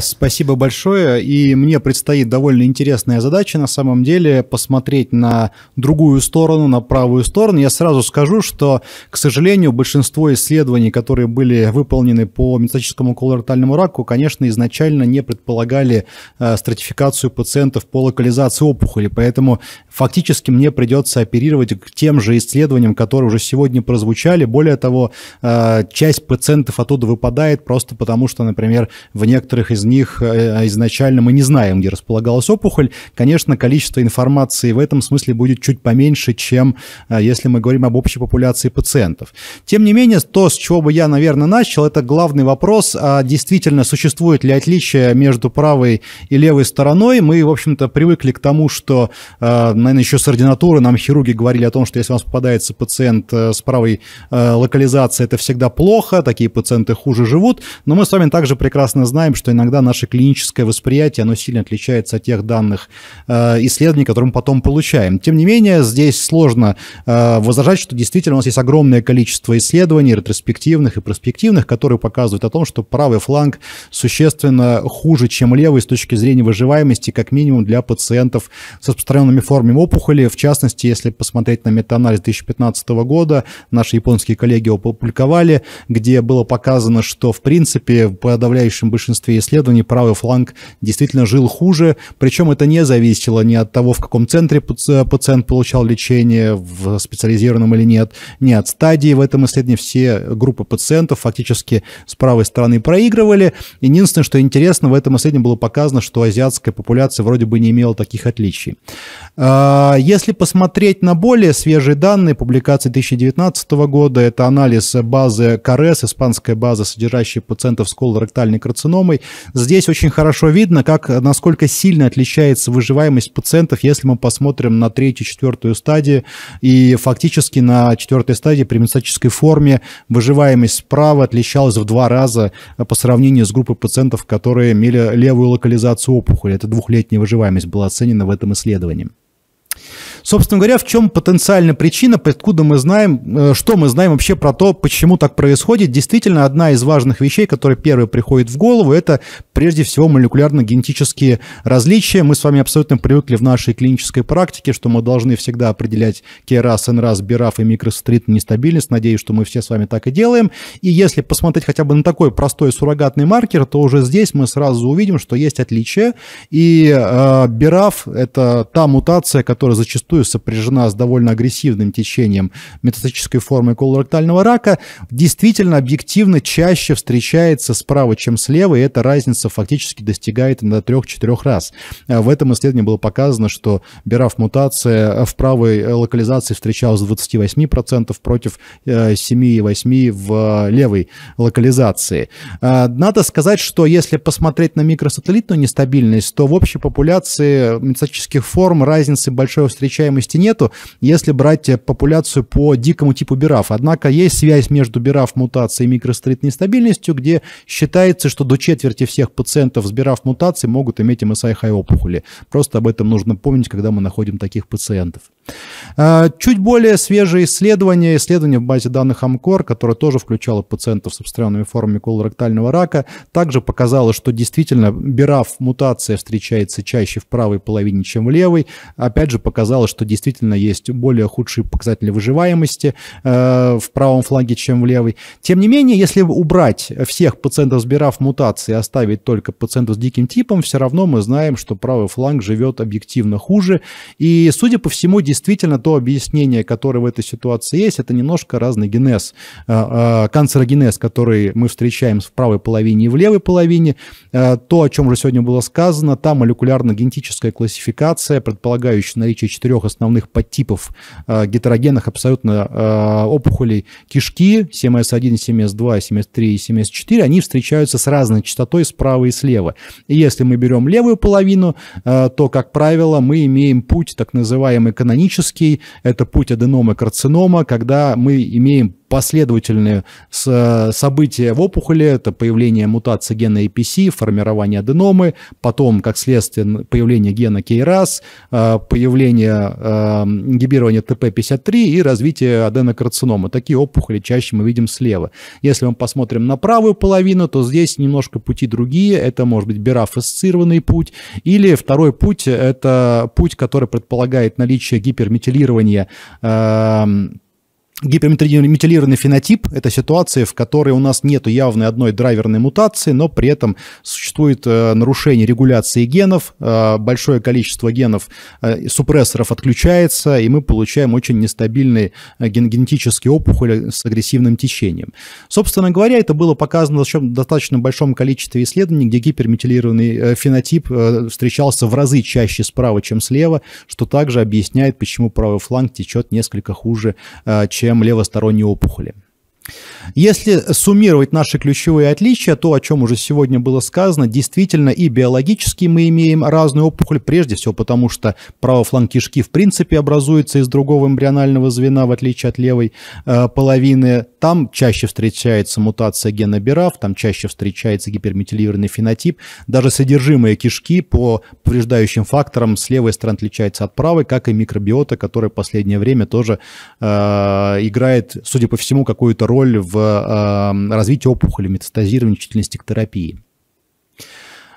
Спасибо большое. И мне предстоит довольно интересная задача, на самом деле, посмотреть на другую сторону, на правую сторону. Я сразу скажу, что, к сожалению, большинство исследований, которые были выполнены по метастатическому колоректальному раку, конечно, изначально не предполагали э, стратификацию пациентов по локализации опухоли. Поэтому фактически мне придется оперировать к тем же исследованиям, которые уже сегодня прозвучали. Более того, э, часть пациентов оттуда выпадает просто потому, что, например, в некоторых из них э, а изначально мы не знаем, где располагалась опухоль, конечно, количество информации в этом смысле будет чуть поменьше, чем э, если мы говорим об общей популяции пациентов. Тем не менее, то, с чего бы я, наверное, начал, это главный вопрос, а действительно существует ли отличие между правой и левой стороной. Мы, в общем-то, привыкли к тому, что, э, наверное, еще с ординатуры нам хирурги говорили о том, что если у нас попадается пациент с правой локализацией, это всегда плохо, такие пациенты хуже живут, но мы с вами также прекрасно знаем, что иногда иногда наше клиническое восприятие, оно сильно отличается от тех данных э, исследований, которые мы потом получаем. Тем не менее, здесь сложно э, возражать, что действительно у нас есть огромное количество исследований, ретроспективных и перспективных, которые показывают о том, что правый фланг существенно хуже, чем левый с точки зрения выживаемости, как минимум для пациентов с распространенными формами опухоли. В частности, если посмотреть на метаанализ 2015 года, наши японские коллеги опубликовали, где было показано, что в принципе в подавляющем большинстве исследований исследований правый фланг действительно жил хуже, причем это не зависело ни от того, в каком центре пациент получал лечение, в специализированном или нет, ни от стадии. В этом исследовании все группы пациентов фактически с правой стороны проигрывали. Единственное, что интересно, в этом исследовании было показано, что азиатская популяция вроде бы не имела таких отличий. А, если посмотреть на более свежие данные, публикации 2019 года, это анализ базы КРС, испанская база, содержащая пациентов с колоректальной карциномой, Здесь очень хорошо видно, как, насколько сильно отличается выживаемость пациентов, если мы посмотрим на третью, четвертую стадии. И фактически на четвертой стадии при метастатической форме выживаемость справа отличалась в два раза э, по сравнению с группой пациентов, которые имели левую локализацию опухоли. Это двухлетняя выживаемость была оценена в этом исследовании. Собственно говоря, в чем потенциальная причина, откуда мы знаем, э, что мы знаем вообще про то, почему так происходит. Действительно, одна из важных вещей, которая первая приходит в голову, это прежде всего молекулярно-генетические различия. Мы с вами абсолютно привыкли в нашей клинической практике, что мы должны всегда определять КРАС, НРАС, БИРАФ и микрострит нестабильность. Надеюсь, что мы все с вами так и делаем. И если посмотреть хотя бы на такой простой суррогатный маркер, то уже здесь мы сразу увидим, что есть отличия. И э, БИРАФ – это та мутация, которая зачастую зачастую сопряжена с довольно агрессивным течением метастатической формы колоректального рака, действительно объективно чаще встречается справа, чем слева, и эта разница фактически достигает на 3-4 раз. А в этом исследовании было показано, что бирав мутация э, в правой э, локализации встречалась э, в 28% против 7,8% в левой локализации. А, надо сказать, что если посмотреть на микросателлитную нестабильность, то в общей популяции метастатических форм разницы большой встречи посещаемости нету, если брать э, популяцию по дикому типу бираф. Однако есть связь между бираф мутацией и микрострит нестабильностью, где считается, что до четверти всех пациентов с бираф мутацией могут иметь msi хай опухоли. Просто об этом нужно помнить, когда мы находим таких пациентов. А, чуть более свежее исследование, исследование в базе данных Амкор, которое тоже включало пациентов с обстрелянными формами колоректального рака, также показало, что действительно бираф мутация встречается чаще в правой половине, чем в левой. Опять же, показало, что действительно есть более худшие показатели выживаемости э, в правом фланге, чем в левой. Тем не менее, если убрать всех пациентов с бираф мутации и оставить только пациентов с диким типом, все равно мы знаем, что правый фланг живет объективно хуже. И, судя по всему, действительно действительно то объяснение, которое в этой ситуации есть, это немножко разный генез. А, а, канцерогенез, который мы встречаем в правой половине и в левой половине. А, то, о чем уже сегодня было сказано, та молекулярно-генетическая классификация, предполагающая наличие четырех основных подтипов гетерогенных абсолютно опухолей кишки, 7S1, 7S2, 7S3 и 7S4, они встречаются с разной частотой справа и слева. И если мы берем левую половину, то, как правило, мы имеем путь так называемый канонический хронический, это путь аденомы карцинома, когда мы имеем последовательные события в опухоли, это появление мутации гена APC, формирование аденомы, потом, как следствие, появление гена KRAS, э, появление э, ингибирования ТП-53 и развитие аденокарцинома. Такие опухоли чаще мы видим слева. Если мы посмотрим на правую половину, то здесь немножко пути другие. Это может быть бирафасцированный путь. Или второй путь – это путь, который предполагает наличие гиперметилирования э, Гиперметилированный фенотип – это ситуация, в которой у нас нет явной одной драйверной мутации, но при этом существует э, нарушение регуляции генов, э, большое количество генов э, супрессоров отключается, и мы получаем очень нестабильные генетические опухоли с агрессивным течением. Собственно говоря, это было показано в достаточно большом количестве исследований, где гиперметилированный фенотип встречался в разы чаще справа, чем слева, что также объясняет, почему правый фланг течет несколько хуже, чем раскрытием левосторонней опухоли. Если суммировать наши ключевые отличия, то, о чем уже сегодня было сказано, действительно и биологически мы имеем разную опухоль, прежде всего потому, что правый фланг кишки в принципе образуется из другого эмбрионального звена, в отличие от левой э, половины. Там чаще встречается мутация гена БИРАФ, там чаще встречается гиперметилированный фенотип. Даже содержимое кишки по повреждающим факторам с левой стороны отличается от правой, как и микробиота, которая в последнее время тоже э, играет, судя по всему, какую-то роль в э, развитии опухоли, метастазировании, чувствительности к терапии.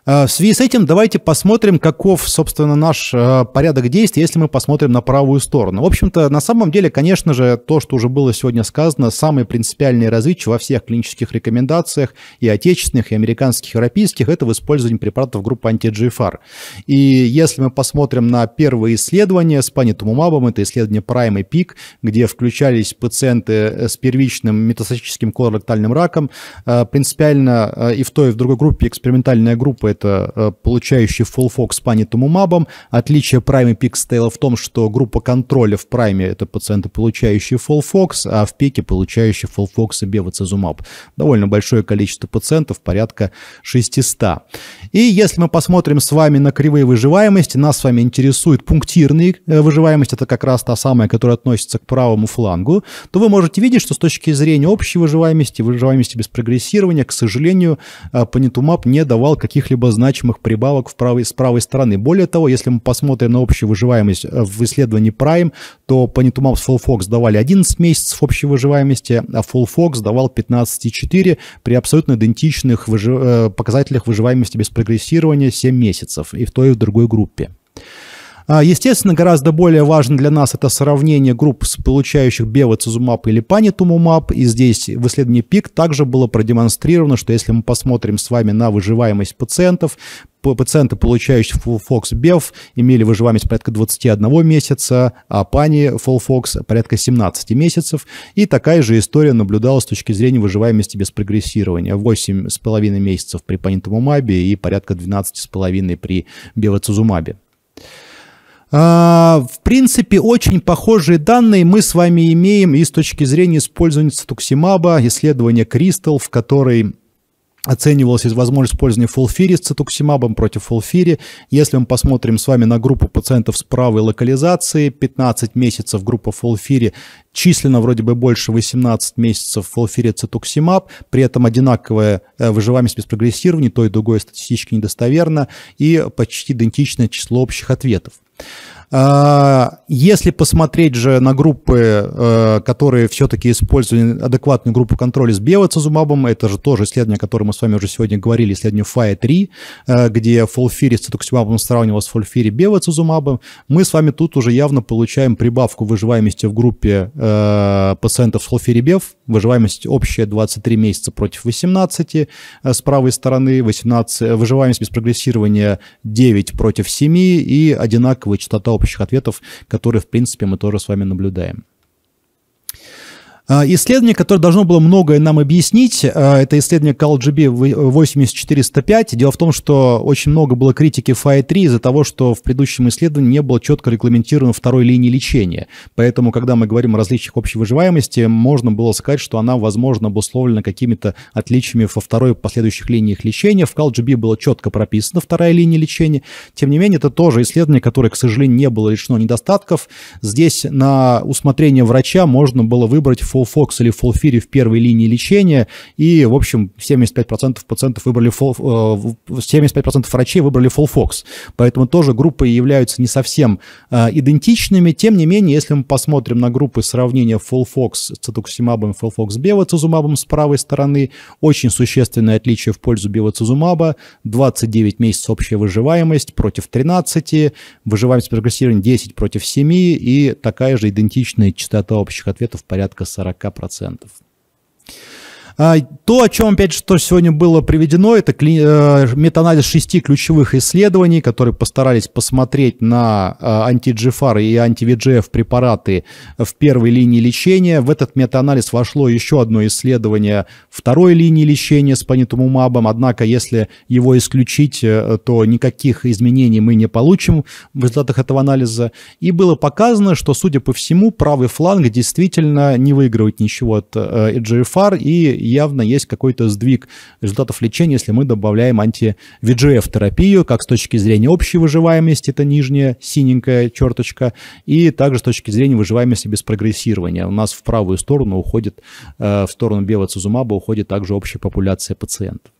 Э, в связи с этим давайте посмотрим, каков, собственно, наш э, порядок действий, если мы посмотрим на правую сторону. В общем-то, на самом деле, конечно же, то, что уже было сегодня сказано, самые принципиальные различия во всех клинических рекомендациях и отечественных, и американских, и европейских, это в использовании препаратов группы анти-GFR. И если мы посмотрим на первые исследования с панитумумабом, это исследование Prime и PIC, где включались пациенты э, с первичным метастатическим колоректальным раком, принципиально и в той, и в другой группе экспериментальная группа это э, получающий full fox с панитумумабом. Отличие прайме пикстейла в том, что группа контроля в прайме это пациенты, получающие full fox, а в пике получающие full fox и бевацизумаб. Довольно большое количество пациентов, порядка 600. И если мы посмотрим с вами на кривые выживаемости, нас с вами интересует пунктирная э, выживаемость, это как раз та самая, которая относится к правому флангу, то вы можете видеть, что с точки зрения общей выживаемости, выживаемости без прогрессирования, к сожалению, э, панитумаб не давал каких-либо каких значимых прибавок в правой, с правой стороны. Более того, если мы посмотрим на общую выживаемость э, в исследовании Prime, то Panitumab с Fullfox давали 11 месяцев общей выживаемости, а Full Fox давал 15,4 при абсолютно идентичных выжи... Э, показателях выживаемости без прогрессирования 7 месяцев и в той и в другой группе. А, естественно, гораздо более важно для нас это сравнение групп, получающих бевацизумаб или панитумумаб. И здесь в исследовании ПИК также было продемонстрировано, что если мы посмотрим с вами на выживаемость пациентов, пациенты, получающие Fulfox Бев, имели выживаемость порядка 21 месяца, а пани Fulfox порядка 17 месяцев. И такая же история наблюдалась с точки зрения выживаемости без прогрессирования. 8,5 месяцев при панитумумабе и порядка 12,5 при бевоцузумабе. А, в принципе, очень похожие данные мы с вами имеем и с точки зрения использования цитуксимаба, исследования Кристалл, в которой оценивалось из возможность использования фулфири с цитоксимабом против фулфири. Если мы посмотрим с вами на группу пациентов с правой локализацией, 15 месяцев группа фулфири, численно вроде бы больше 18 месяцев фулфири цитоксимаб, при этом одинаковая э, выживаемость без прогрессирования, то и другое статистически недостоверно, и почти идентичное число общих ответов. А, если посмотреть же на группы, э, которые все-таки используют адекватную группу контроля с биоцизумабом, это же тоже исследование, о котором мы с вами уже сегодня говорили, исследование FIRE-3, э, где фолфири с цитоксимабом сравнивал с фолфири биоцизумабом, мы с вами тут уже явно получаем прибавку выживаемости в группе э, пациентов с бев, Выживаемость общая 23 месяца против 18 с правой стороны, 18, выживаемость без прогрессирования 9 против 7 и одинаковая частота общих ответов, которые, в принципе, мы тоже с вами наблюдаем. А, исследование, которое должно было многое нам объяснить, а, это исследование CALGB 8405. Дело в том, что очень много было критики FI3 из-за того, что в предыдущем исследовании не было четко регламентировано второй линии лечения. Поэтому, когда мы говорим о различиях общей выживаемости, можно было сказать, что она, возможно, обусловлена какими-то отличиями во второй последующих линиях лечения. В CALGB было четко прописано вторая линия лечения. Тем не менее, это тоже исследование, которое, к сожалению, не было лишено недостатков. Здесь на усмотрение врача можно было выбрать FullFox или FullFiri в первой линии лечения, и, в общем, 75% пациентов выбрали full, 75% э, врачей выбрали FullFox. Поэтому тоже группы являются не совсем э, идентичными. Тем не менее, если мы посмотрим на группы сравнения FullFox с цитоксимабом и FullFox с бевацизумабом с правой стороны, очень существенное отличие в пользу бевацизумаба, 29 месяцев общая выживаемость против 13, выживаемость прогрессирования 10 против 7 и такая же идентичная частота общих ответов порядка 40. 40%. А, то, о чем, опять же, что сегодня было приведено, это э, метаанализ шести ключевых исследований, которые постарались посмотреть на э, анти-GFR и анти-VGF препараты в первой линии лечения. В этот метаанализ вошло еще одно исследование второй линии лечения с панитумумабом, однако если его исключить, э, то никаких изменений мы не получим в результатах этого анализа. И было показано, что, судя по всему, правый фланг действительно не выигрывает ничего от GFR и явно есть какой-то сдвиг результатов лечения, если мы добавляем анти-VGF-терапию, как с точки зрения общей выживаемости, это нижняя синенькая черточка, и также с точки зрения выживаемости без прогрессирования. У нас в правую сторону уходит, э, в сторону белого белоцизумаба уходит также общая популяция пациентов.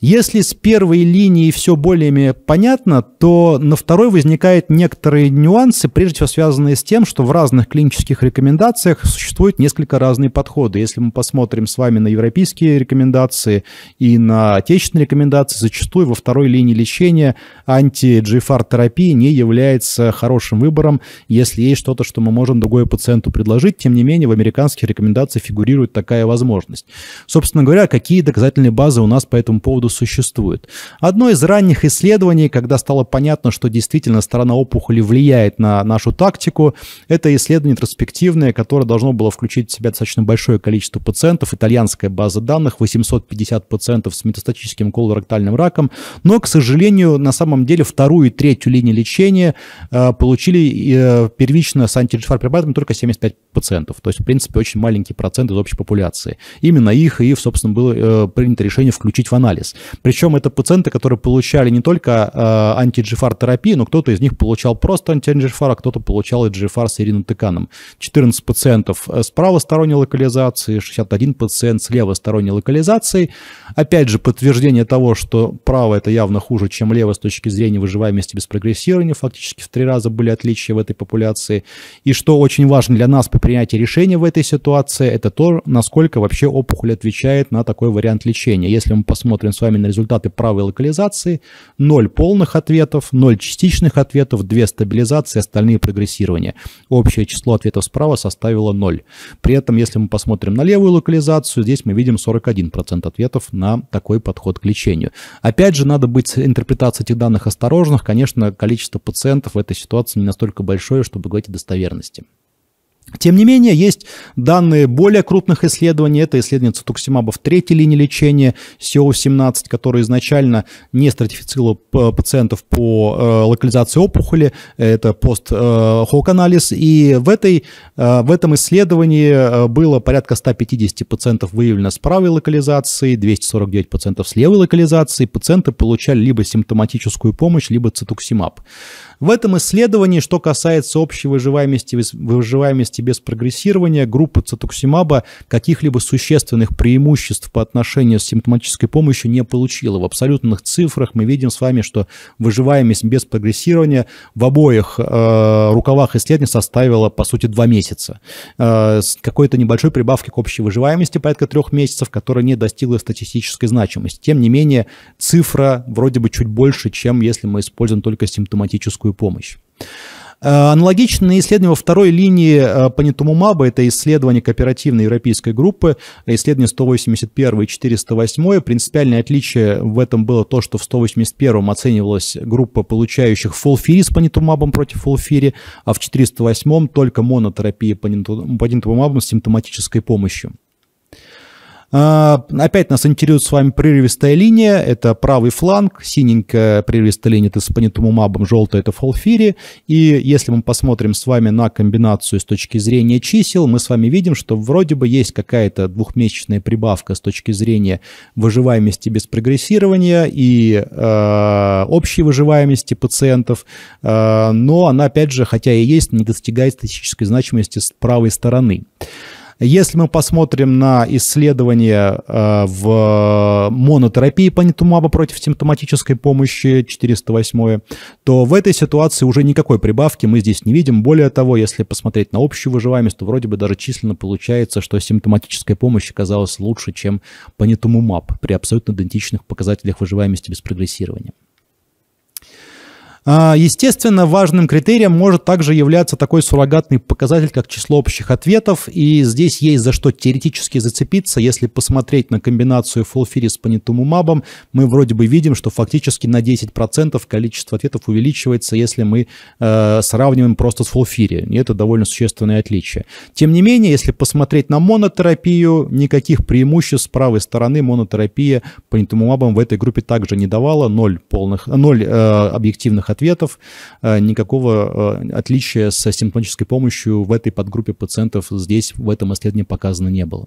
Если с первой линии все более менее понятно, то на второй возникают некоторые нюансы, прежде всего связанные с тем, что в разных клинических рекомендациях существуют несколько разные подходы. Если мы посмотрим с вами на европейские рекомендации и на отечественные рекомендации, зачастую во второй линии лечения анти-GFR-терапия не является хорошим выбором, если есть что-то, что мы можем другое пациенту предложить. Тем не менее, в американских рекомендациях фигурирует такая возможность. Собственно говоря, какие доказательные базы у нас по этому поводу поводу существует. Одно из ранних исследований, когда стало понятно, что действительно сторона опухоли влияет на нашу тактику, это исследование ретроспективное, которое должно было включить в себя достаточно большое количество пациентов, итальянская база данных, 850 пациентов с метастатическим колоректальным раком, но, к сожалению, на самом деле вторую и третью линию лечения э, получили э, первично с антирефар препаратами только 75 пациентов, то есть, в принципе, очень маленький процент из общей популяции. Именно их и, собственно, было э, принято решение включить в анализ. Причем это пациенты, которые получали не только э, анти-GFR-терапию, но кто-то из них получал просто анти-GFR, а кто-то получал и GFR с иринотеканом. 14 пациентов э, с правосторонней локализацией, 61 пациент с левосторонней локализацией. Опять же, подтверждение того, что право это явно хуже, чем лево с точки зрения выживаемости без прогрессирования. Фактически в три раза были отличия в этой популяции. И что очень важно для нас при принятии решения в этой ситуации, это то, насколько вообще опухоль отвечает на такой вариант лечения. Если мы посмотрим с вами вами на результаты правой локализации, 0 полных ответов, 0 частичных ответов, 2 стабилизации, остальные прогрессирования. Общее число ответов справа составило 0. При этом, если мы посмотрим на левую локализацию, здесь мы видим 41% ответов на такой подход к лечению. Опять же, надо быть интерпретацией этих данных осторожных. Конечно, количество пациентов в этой ситуации не настолько большое, чтобы говорить о достоверности. Тем не менее, есть данные более крупных исследований. Это исследование цитоксимаба в третьей линии лечения СИО-17, которое изначально не стратифицировало пациентов по э, локализации опухоли. Это пост-хок-анализ. Э, И в, этой, э, в этом исследовании было порядка 150 пациентов выявлено с правой локализацией, 249 пациентов с левой локализацией. Пациенты получали либо симптоматическую помощь, либо цитоксимаб. В этом исследовании, что касается общей выживаемости, выживаемости реактивности без прогрессирования группа цитоксимаба каких-либо существенных преимуществ по отношению с симптоматической помощью не получила. В абсолютных цифрах мы видим с вами, что выживаемость без прогрессирования в обоих э, рукавах исследований составила, по сути, два месяца. Э, с какой-то небольшой прибавки к общей выживаемости порядка трех месяцев, которая не достигла статистической значимости. Тем не менее, цифра вроде бы чуть больше, чем если мы используем только симптоматическую помощь. Э, аналогичные исследования во второй линии э, панитумумаба, это исследование кооперативной европейской группы, исследование 181 и 408. Принципиальное отличие в этом было то, что в 181 оценивалась группа получающих фолфири с панитумабом против фолфири, а в 408 только монотерапия панитумумабом с симптоматической помощью. А, опять нас интересует с вами прерывистая линия, это правый фланг, синенькая прерывистая линия это с понятумумабом, желтая это фолфири. И если мы посмотрим с вами на комбинацию с точки зрения чисел, мы с вами видим, что вроде бы есть какая-то двухмесячная прибавка с точки зрения выживаемости без прогрессирования и э, общей выживаемости пациентов, э, но она опять же, хотя и есть, не достигает статистической значимости с правой Стороны. Если мы посмотрим на исследования э, в монотерапии панитумаба против симптоматической помощи 408, то в этой ситуации уже никакой прибавки мы здесь не видим. Более того, если посмотреть на общую выживаемость, то вроде бы даже численно получается, что симптоматическая помощь оказалась лучше, чем панитумумаб при абсолютно идентичных показателях выживаемости без прогрессирования. А, естественно, важным критерием может также являться такой суррогатный показатель, как число общих ответов, и здесь есть за что теоретически зацепиться. Если посмотреть на комбинацию фолфири с панитумумабом, мы вроде бы видим, что фактически на 10% количество ответов увеличивается, если мы э, сравниваем просто с фолфири, и это довольно существенное отличие. Тем не менее, если посмотреть на монотерапию, никаких преимуществ с правой стороны монотерапия панитумумабом в этой группе также не давала, 0, полных, 0 э, объективных ответов ответов, э, никакого э, отличия со симптоматической помощью в этой подгруппе пациентов здесь в этом исследовании показано не было.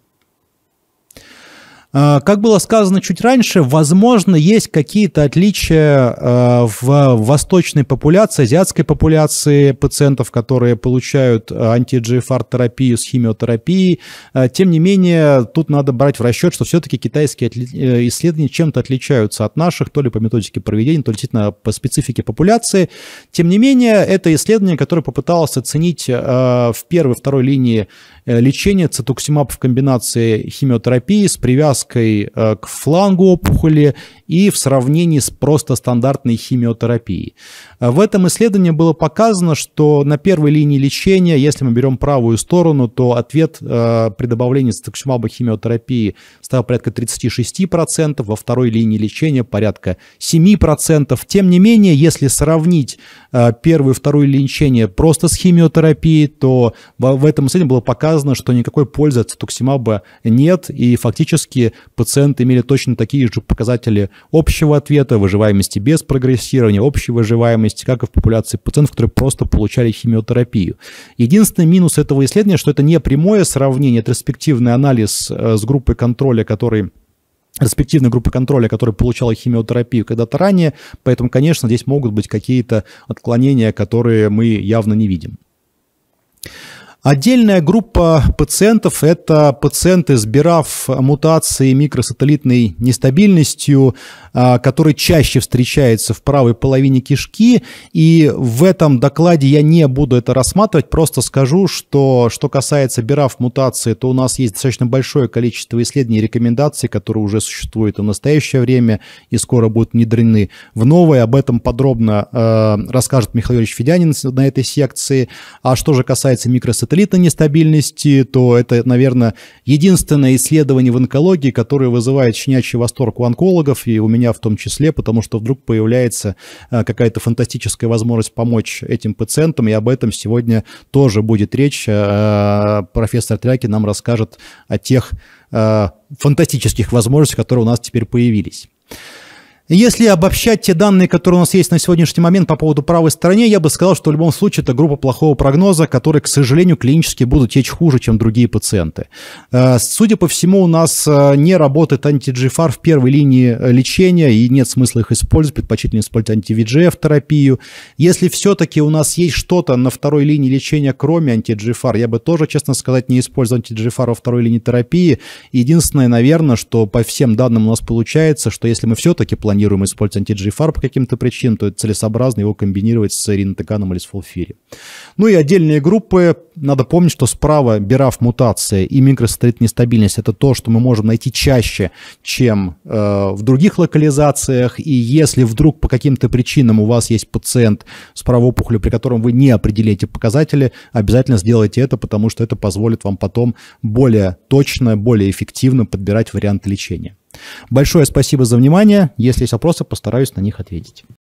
А, как было сказано чуть раньше, возможно, есть какие-то отличия а, в восточной популяции, азиатской популяции пациентов, которые получают анти-GFR-терапию с химиотерапией. А, тем не менее, тут надо брать в расчет, что все-таки китайские э, исследования чем-то отличаются от наших, то ли по методике проведения, то ли действительно по специфике популяции. Тем не менее, это исследование, которое попыталось оценить в первой, второй линии Э, лечение цитоксимаб в комбинации химиотерапии с привязкой э, к флангу опухоли и в сравнении с просто стандартной химиотерапией. Э, в этом исследовании было показано, что на первой линии лечения, если мы берем правую сторону, то ответ при добавлении цитоксимаба химиотерапии стал порядка 36%, во второй линии лечения порядка 7%. Тем не менее, если сравнить Э, первую и вторую лечение просто с химиотерапией, то в этом исследовании было показано, что никакой пользы от цитоксимаба нет, и фактически пациенты имели точно такие же показатели общего ответа, выживаемости без прогрессирования, общей выживаемости, как и в популяции пациентов, которые просто получали химиотерапию. Единственный минус этого исследования, что это не прямое сравнение, это респективный анализ э, с группой контроля, который респективной группы контроля, которая получала химиотерапию когда-то ранее. Поэтому, конечно, здесь могут быть какие-то отклонения, которые мы явно не видим. Отдельная группа пациентов – это пациенты, сбирав мутации микросателлитной нестабильностью, а, который чаще встречается в правой половине кишки. И в этом докладе я не буду это рассматривать, просто скажу, что что касается бирав мутации, то у нас есть достаточно большое количество исследований и рекомендаций, которые уже существуют в настоящее время, и скоро будут внедрены в новые. Об этом подробно э, расскажет Михаил Юрьевич Федянин на этой секции. А что же касается микросателлитной сателлитной нестабильности, то это, наверное, единственное исследование в онкологии, которое вызывает щенячий восторг у онкологов, и у меня в том числе, потому что вдруг появляется э, какая-то фантастическая возможность помочь этим пациентам, и об этом сегодня тоже будет речь. Э, профессор Тряки нам расскажет о тех э, фантастических возможностях, которые у нас теперь появились. Если обобщать те данные, которые у нас есть на сегодняшний момент по поводу правой стороны, я бы сказал, что в любом случае это группа плохого прогноза, которые, к сожалению, клинически будут течь хуже, чем другие пациенты. Э, судя по всему, у нас э, не работает анти-GFR в первой линии э, лечения, и нет смысла их использовать, предпочтительно использовать анти-VGF-терапию. Если все-таки у нас есть что-то на второй линии лечения, кроме анти-GFR, я бы тоже, честно сказать, не использовал анти-GFR во второй линии терапии. Единственное, наверное, что по всем данным у нас получается, что если мы все-таки планируем планируем использовать anti-GFAR по каким-то причинам, то это целесоозно его комбинировать с ринотеканом или с фулфири. Ну и отдельные группы. Надо помнить, что справа бираф мутация и микросателлитная нестабильность – это то, что мы можем найти чаще, чем э, в других локализациях. И если вдруг по каким-то причинам у вас есть пациент с правоопухолью, при котором вы не определяете показатели, обязательно сделайте это, потому что это позволит вам потом более точно, более эффективно подбирать варианты лечения. Большое спасибо за внимание. Если есть вопросы, постараюсь на них ответить.